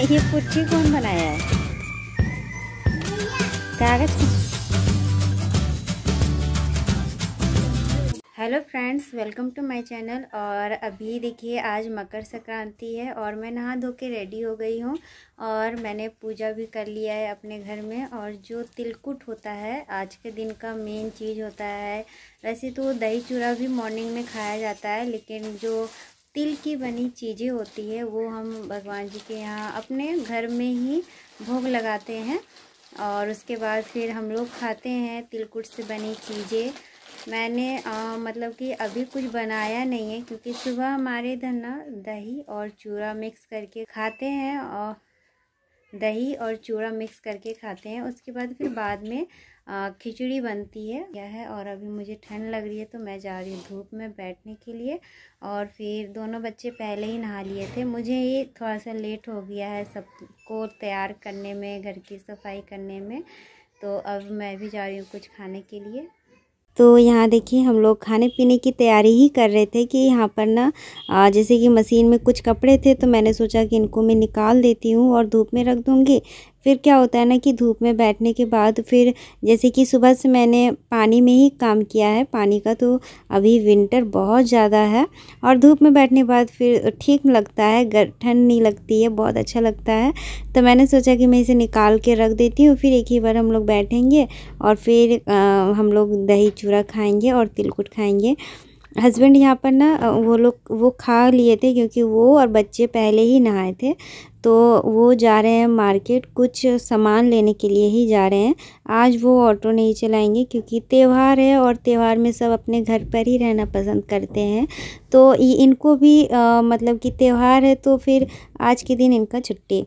ये कुर्सी कौन बनाया है कागज hello friends welcome to my channel और अभी देखिए आज मकर संक्रांति है और मैं नहा धो के रेडी हो गई हूँ और मैंने पूजा भी कर लिया है अपने घर में और जो तिलकुट होता है आज के दिन का मेन चीज़ होता है वैसे तो दही चूड़ा भी मॉर्निंग में खाया जाता है लेकिन जो तिल की बनी चीज़ें होती है वो हम भगवान जी के यहाँ अपने घर में ही भोग लगाते हैं और उसके बाद फिर हम लोग खाते हैं तिलकुट से बनी चीज़ें मैंने आ, मतलब कि अभी कुछ बनाया नहीं है क्योंकि सुबह हमारे इधर ना दही और चूड़ा मिक्स करके खाते हैं और दही और चूड़ा मिक्स करके खाते हैं उसके बाद फिर बाद में खिचड़ी बनती है यह है और अभी मुझे ठंड लग रही है तो मैं जा रही हूँ धूप में बैठने के लिए और फिर दोनों बच्चे पहले ही नहा लिए थे मुझे ये थोड़ा सा लेट हो गया है सबको तैयार करने में घर की सफाई करने में तो अब मैं भी जा रही हूँ कुछ खाने के लिए तो यहाँ देखिए हम लोग खाने पीने की तैयारी ही कर रहे थे कि यहाँ पर ना जैसे कि मशीन में कुछ कपड़े थे तो मैंने सोचा कि इनको मैं निकाल देती हूँ और धूप में रख दूँगी फिर क्या होता है ना कि धूप में बैठने के बाद फिर जैसे कि सुबह से मैंने पानी में ही काम किया है पानी का तो अभी विंटर बहुत ज़्यादा है और धूप में बैठने के बाद फिर ठीक लगता है ठंड नहीं लगती है बहुत अच्छा लगता है तो मैंने सोचा कि मैं इसे निकाल के रख देती हूँ फिर एक ही बार हम लोग बैठेंगे और फिर आ, हम लोग दही चूड़ा खाएँगे और तिलकुट खाएँगे हस्बैंड यहाँ पर ना वो लोग वो खा लिए थे क्योंकि वो और बच्चे पहले ही नहाए थे तो वो जा रहे हैं मार्केट कुछ सामान लेने के लिए ही जा रहे हैं आज वो ऑटो नहीं चलाएंगे क्योंकि त्यौहार है और त्यौहार में सब अपने घर पर ही रहना पसंद करते हैं तो इनको भी आ, मतलब कि त्यौहार है तो फिर आज के दिन इनका छुट्टी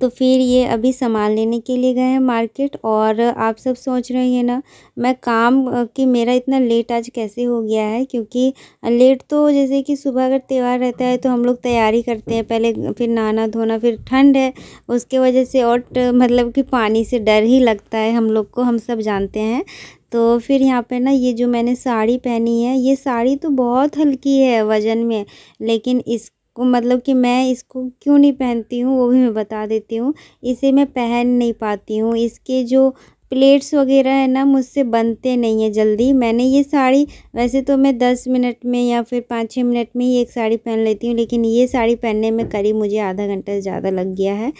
तो फिर ये अभी सामान लेने के लिए गए हैं मार्केट और आप सब सोच रहे हैं ना मैं काम कि मेरा इतना लेट आज कैसे हो गया है क्योंकि लेट तो जैसे कि सुबह अगर त्यौहार रहता है तो हम लोग तैयारी करते हैं पहले फिर नहाना धोना फिर ठंड है उसके वजह से और मतलब कि पानी से डर ही लगता है हम लोग को हम सब जानते हैं तो फिर यहाँ पे ना ये जो मैंने साड़ी पहनी है ये साड़ी तो बहुत हल्की है वज़न में लेकिन इस को मतलब कि मैं इसको क्यों नहीं पहनती हूँ वो भी मैं बता देती हूँ इसे मैं पहन नहीं पाती हूँ इसके जो प्लेट्स वगैरह है ना मुझसे बनते नहीं है जल्दी मैंने ये साड़ी वैसे तो मैं दस मिनट में या फिर पाँच छः मिनट में ही एक साड़ी पहन लेती हूँ लेकिन ये साड़ी पहनने में करीब मुझे आधा घंटा ज़्यादा लग गया है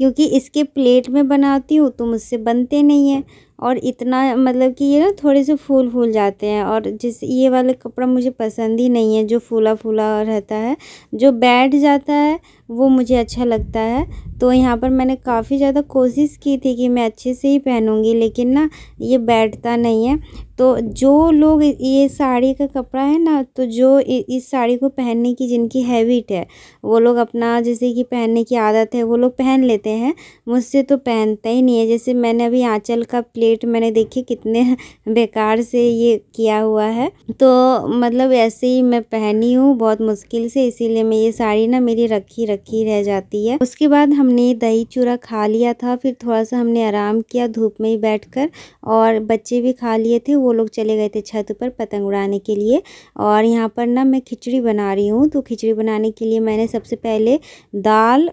क्योंकि इसके प्लेट में बनाती हूँ तो मुझसे बनते नहीं हैं और इतना मतलब कि ये ना थोड़े से फूल फूल जाते हैं और जिस ये वाला कपड़ा मुझे पसंद ही नहीं है जो फूला फूला रहता है जो बैठ जाता है वो मुझे अच्छा लगता है तो यहाँ पर मैंने काफ़ी ज़्यादा कोशिश की थी कि मैं अच्छे से ही पहनूँगी लेकिन ना ये बैठता नहीं है तो जो लोग ये साड़ी का कपड़ा है ना तो जो इस साड़ी को पहनने की जिनकी हैबिट है वो लोग अपना जैसे कि पहनने की आदत है वो लोग पहन लेते हैं मुझसे तो पहनता ही नहीं है जैसे मैंने अभी आंचल का प्लेट मैंने देखी कितने बेकार से ये किया हुआ है तो मतलब ऐसे ही मैं पहनी हूँ बहुत मुश्किल से इसीलिए मैं ये साड़ी ना मेरी रखी रखी रह जाती है उसके बाद हमने दही चूरा खा लिया था फिर थोड़ा सा हमने आराम किया धूप में ही बैठ कर और बच्चे भी खा लिए थे वो वो लोग चले गए थे छत पर पतंग उड़ाने के लिए और यहाँ पर ना मैं खिचड़ी बना रही हूँ तो खिचड़ी बनाने के लिए मैंने सबसे पहले दाल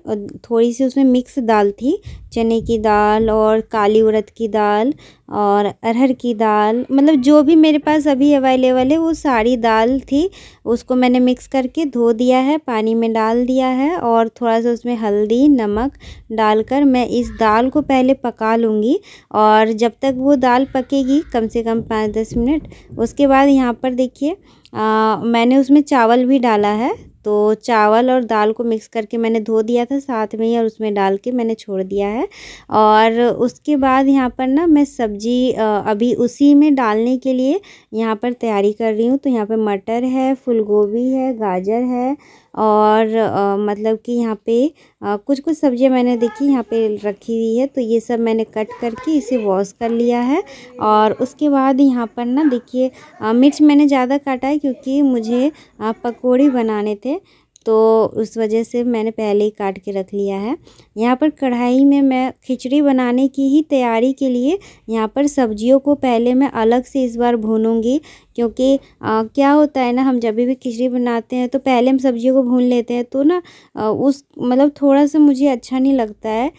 थोड़ी सी उसमें मिक्स दाल थी चने की दाल और काली उड़द की दाल और अरहर की दाल मतलब जो भी मेरे पास अभी अवेलेबल है वो सारी दाल थी उसको मैंने मिक्स करके धो दिया है पानी में डाल दिया है और थोड़ा सा उसमें हल्दी नमक डालकर मैं इस दाल को पहले पका लूँगी और जब तक वो दाल पकेगी कम से कम पाँच दस मिनट उसके बाद यहाँ पर देखिए मैंने उसमें चावल भी डाला है तो चावल और दाल को मिक्स करके मैंने धो दिया था साथ में ही और उसमें डाल के मैंने छोड़ दिया है और उसके बाद यहाँ पर ना मैं सब्जी अभी उसी में डालने के लिए यहाँ पर तैयारी कर रही हूँ तो यहाँ पर मटर है फूल गोभी है गाजर है और आ, मतलब कि यहाँ पे आ, कुछ कुछ सब्जियाँ मैंने देखी यहाँ पे रखी हुई है तो ये सब मैंने कट करके इसे वॉश कर लिया है और उसके बाद यहाँ पर ना देखिए मिर्च मैंने ज़्यादा काटा है क्योंकि मुझे पकौड़े बनाने थे तो उस वजह से मैंने पहले ही काट के रख लिया है यहाँ पर कढ़ाई में मैं खिचड़ी बनाने की ही तैयारी के लिए यहाँ पर सब्जियों को पहले मैं अलग से इस बार भूनूंगी क्योंकि आ, क्या होता है ना हम जब भी खिचड़ी बनाते हैं तो पहले हम सब्जियों को भून लेते हैं तो ना उस मतलब थोड़ा सा मुझे अच्छा नहीं लगता है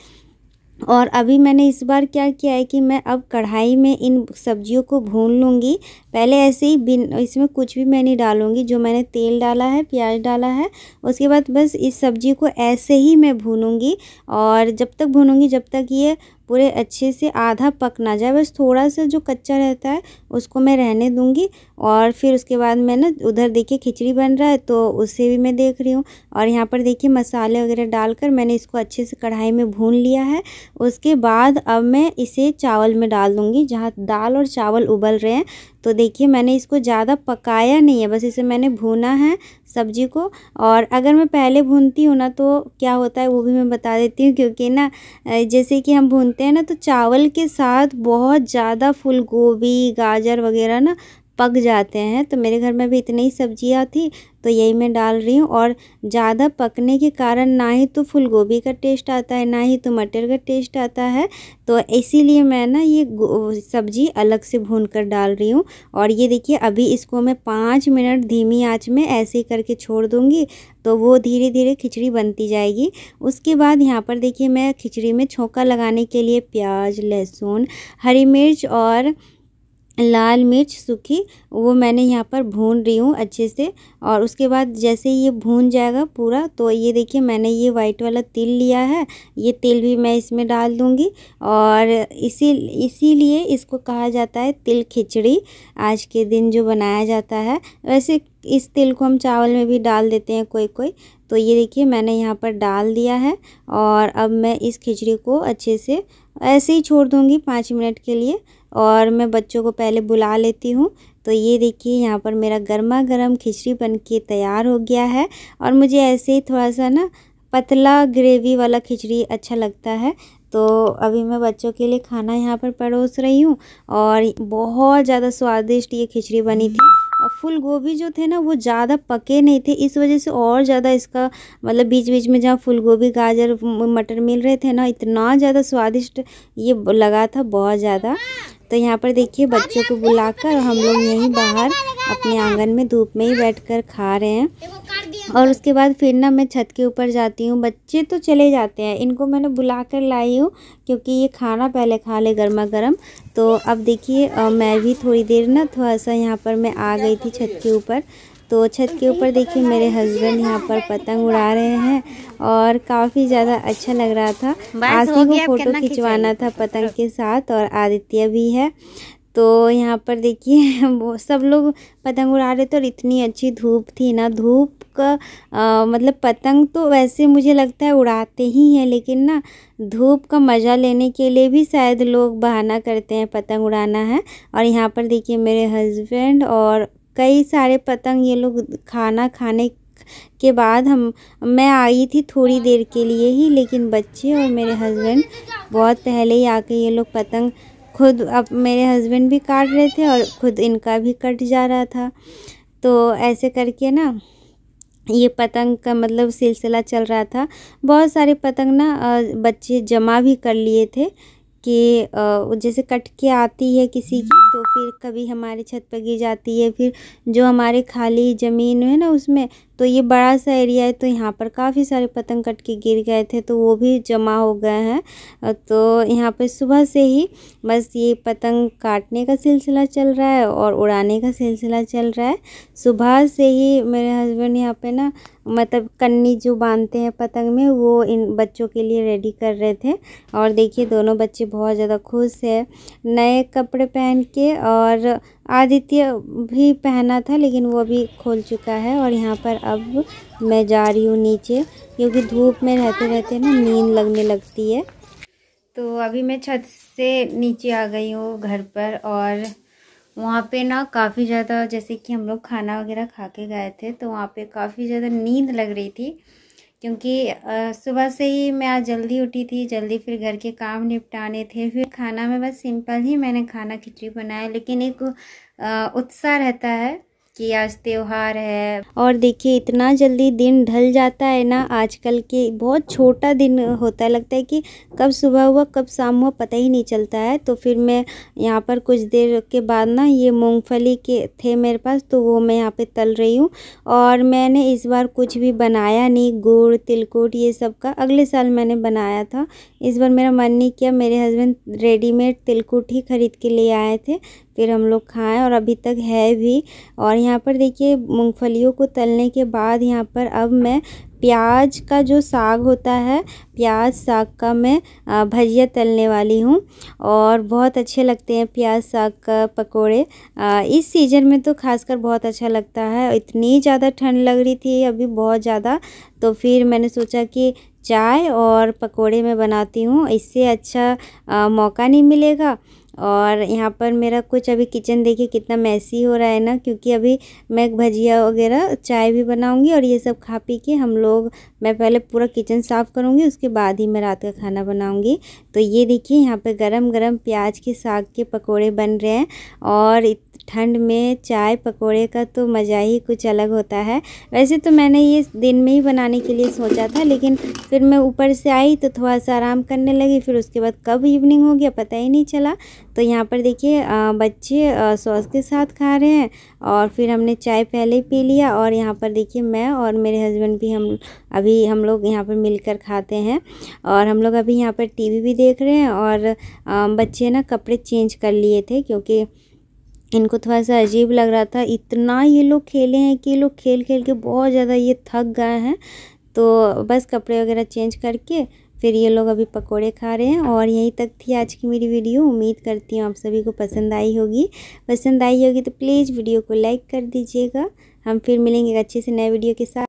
और अभी मैंने इस बार क्या किया है कि मैं अब कढ़ाई में इन सब्जियों को भून लूँगी पहले ऐसे ही बिन इसमें कुछ भी मैं नहीं डालूँगी जो मैंने तेल डाला है प्याज डाला है उसके बाद बस इस सब्ज़ी को ऐसे ही मैं भूनूँगी और जब तक भूनूँगी जब तक ये पूरे अच्छे से आधा पक ना जाए बस थोड़ा सा जो कच्चा रहता है उसको मैं रहने दूँगी और फिर उसके बाद मैं ना उधर देखिए खिचड़ी बन रहा है तो उसे भी मैं देख रही हूँ और यहाँ पर देखिए मसाले वगैरह डालकर मैंने इसको अच्छे से कढ़ाई में भून लिया है उसके बाद अब मैं इसे चावल में डाल दूँगी जहाँ दाल और चावल उबल रहे हैं तो देखिए मैंने इसको ज़्यादा पकाया नहीं है बस इसे मैंने भूना है सब्जी को और अगर मैं पहले भूनती हूँ ना तो क्या होता है वो भी मैं बता देती हूँ क्योंकि ना जैसे कि हम भूनते हैं ना तो चावल के साथ बहुत ज़्यादा फूल गोभी गाजर वगैरह ना पक जाते हैं तो मेरे घर में भी इतनी ही सब्जियाँ थी तो यही मैं डाल रही हूँ और ज़्यादा पकने के कारण ना ही तो फूल गोभी का टेस्ट आता है ना ही तो मटर का टेस्ट आता है तो इसीलिए मैं ना ये सब्ज़ी अलग से भून कर डाल रही हूँ और ये देखिए अभी इसको मैं पाँच मिनट धीमी आँच में ऐसे करके छोड़ दूँगी तो वो धीरे धीरे खिचड़ी बनती जाएगी उसके बाद यहाँ पर देखिए मैं खिचड़ी में छोंका लगाने के लिए प्याज लहसुन हरी मिर्च और लाल मिर्च सूखी वो मैंने यहाँ पर भून रही हूँ अच्छे से और उसके बाद जैसे ये भून जाएगा पूरा तो ये देखिए मैंने ये वाइट वाला तिल लिया है ये तिल भी मैं इसमें डाल दूँगी और इसी इसीलिए इसको कहा जाता है तिल खिचड़ी आज के दिन जो बनाया जाता है वैसे इस तिल को हम चावल में भी डाल देते हैं कोई कोई तो ये देखिए मैंने यहाँ पर डाल दिया है और अब मैं इस खिचड़ी को अच्छे से ऐसे ही छोड़ दूँगी पाँच मिनट के लिए और मैं बच्चों को पहले बुला लेती हूँ तो ये देखिए यहाँ पर मेरा गर्मा गर्म खिचड़ी बन के तैयार हो गया है और मुझे ऐसे ही थोड़ा सा ना पतला ग्रेवी वाला खिचड़ी अच्छा लगता है तो अभी मैं बच्चों के लिए खाना यहाँ पर परोस रही हूँ और बहुत ज़्यादा स्वादिष्ट ये खिचड़ी बनी थी और फूल गोभी जो थे ना वो ज़्यादा पके नहीं थे इस वजह से और ज़्यादा इसका मतलब बीच बीच में जहाँ फूल गोभी गाजर मटर मिल रहे थे ना इतना ज़्यादा स्वादिष्ट ये लगा था बहुत ज़्यादा तो यहाँ पर देखिए बच्चों को बुलाकर हम लोग यहीं बाहर अपने आंगन में धूप में ही बैठकर खा रहे हैं और उसके बाद फिर ना मैं छत के ऊपर जाती हूँ बच्चे तो चले जाते हैं इनको मैंने बुला कर लाई हूँ क्योंकि ये खाना पहले खा ले गर्मा गर्म तो अब देखिए मैं भी थोड़ी देर ना थोड़ा सा यहाँ पर मैं आ गई थी छत के ऊपर तो छत के ऊपर देखिए मेरे हस्बैंड यहाँ पर पतंग उड़ा रहे हैं और काफ़ी ज़्यादा अच्छा लग रहा था आशी को फ़ोटो खिंचवाना था पतंग के साथ और आदित्य भी है तो यहाँ पर देखिए वो सब लोग पतंग उड़ा रहे थे और इतनी अच्छी धूप थी ना धूप का आ, मतलब पतंग तो वैसे मुझे लगता है उड़ाते ही हैं लेकिन ना धूप का मज़ा लेने के लिए भी शायद लोग बहाना करते हैं पतंग उड़ाना है और यहाँ पर देखिए मेरे हस्बैंड और कई सारे पतंग ये लोग खाना खाने के बाद हम मैं आई थी थोड़ी देर के लिए ही लेकिन बच्चे और मेरे हस्बैंड बहुत पहले ही आके ये लोग पतंग खुद अब मेरे हस्बैंड भी काट रहे थे और खुद इनका भी कट जा रहा था तो ऐसे करके ना ये पतंग का मतलब सिलसिला चल रहा था बहुत सारे पतंग ना बच्चे जमा भी कर लिए थे कि जैसे कट के आती है किसी की हम्म। तो फिर कभी हमारे छत पर गिर जाती है फिर जो हमारे खाली ज़मीन है ना उसमें तो ये बड़ा सा एरिया है तो यहाँ पर काफ़ी सारे पतंग कट के गिर गए थे तो वो भी जमा हो गए हैं तो यहाँ पर सुबह से ही बस ये पतंग काटने का सिलसिला चल रहा है और उड़ाने का सिलसिला चल रहा है सुबह से ही मेरे हस्बैंड यहाँ पे ना मतलब कन्नी जो बांधते हैं पतंग में वो इन बच्चों के लिए रेडी कर रहे थे और देखिए दोनों बच्चे बहुत ज़्यादा खुश है नए कपड़े पहन के और आदित्य भी पहना था लेकिन वो अभी खोल चुका है और यहाँ पर अब मैं जा रही हूँ नीचे क्योंकि धूप में रहते रहते ना नींद लगने लगती है तो अभी मैं छत से नीचे आ गई हूँ घर पर और वहाँ पे ना काफ़ी ज़्यादा जैसे कि हम लोग खाना वगैरह खा के गए थे तो वहाँ पे काफ़ी ज़्यादा नींद लग रही थी क्योंकि सुबह से ही मैं आज जल्दी उठी थी जल्दी फिर घर के काम निपटाने थे फिर खाना में बस सिंपल ही मैंने खाना खिचड़ी बनाया लेकिन एक उत्साह रहता है कि आज त्यौहार है और देखिए इतना जल्दी दिन ढल जाता है ना आजकल के बहुत छोटा दिन होता है लगता है कि कब सुबह हुआ कब शाम हुआ पता ही नहीं चलता है तो फिर मैं यहाँ पर कुछ देर के बाद ना ये मूंगफली के थे मेरे पास तो वो मैं यहाँ पे तल रही हूँ और मैंने इस बार कुछ भी बनाया नहीं गुड़ तिलकुट ये सब का अगले साल मैंने बनाया था इस बार मेरा मन नहीं किया मेरे हस्बैंड रेडीमेड तिलकुट ही ख़रीद के ले आए थे फिर हम लोग खाएं और अभी तक है भी और यहाँ पर देखिए मूँगफलियों को तलने के बाद यहाँ पर अब मैं प्याज का जो साग होता है प्याज साग का मैं भजिया तलने वाली हूँ और बहुत अच्छे लगते हैं प्याज साग का पकोड़े इस सीज़न में तो खासकर बहुत अच्छा लगता है इतनी ज़्यादा ठंड लग रही थी अभी बहुत ज़्यादा तो फिर मैंने सोचा कि चाय और पकोड़े मैं बनाती हूँ इससे अच्छा आ, मौका नहीं मिलेगा और यहाँ पर मेरा कुछ अभी किचन देखिए कितना मैसी हो रहा है ना क्योंकि अभी मैं भजिया वगैरह चाय भी बनाऊँगी और ये सब खा पी के हम लोग मैं पहले पूरा किचन साफ़ करूँगी उसके बाद ही मैं रात का खाना बनाऊँगी तो ये देखिए यहाँ पर गरम गरम प्याज के साग के पकोड़े बन रहे हैं और ठंड में चाय पकोड़े का तो मज़ा ही कुछ अलग होता है वैसे तो मैंने ये दिन में ही बनाने के लिए सोचा था लेकिन फिर मैं ऊपर से आई तो थोड़ा सा आराम करने लगी फिर उसके बाद कब इवनिंग हो गया पता ही नहीं चला तो यहाँ पर देखिए बच्चे सॉस के साथ खा रहे हैं और फिर हमने चाय पहले ही पी लिया और यहाँ पर देखिए मैं और मेरे हस्बैंड भी हम अभी हम लोग यहाँ पर मिलकर खाते हैं और हम लोग अभी यहाँ पर टीवी भी देख रहे हैं और बच्चे ना कपड़े चेंज कर लिए थे क्योंकि इनको थोड़ा सा अजीब लग रहा था इतना ये लोग खेले हैं कि ये लोग खेल खेल के बहुत ज़्यादा ये थक गए हैं तो बस कपड़े वगैरह चेंज करके फिर ये लोग अभी पकोड़े खा रहे हैं और यहीं तक थी आज की मेरी वीडियो उम्मीद करती हूँ आप सभी को पसंद आई होगी पसंद आई होगी तो प्लीज़ वीडियो को लाइक कर दीजिएगा हम फिर मिलेंगे अच्छे से नए वीडियो के साथ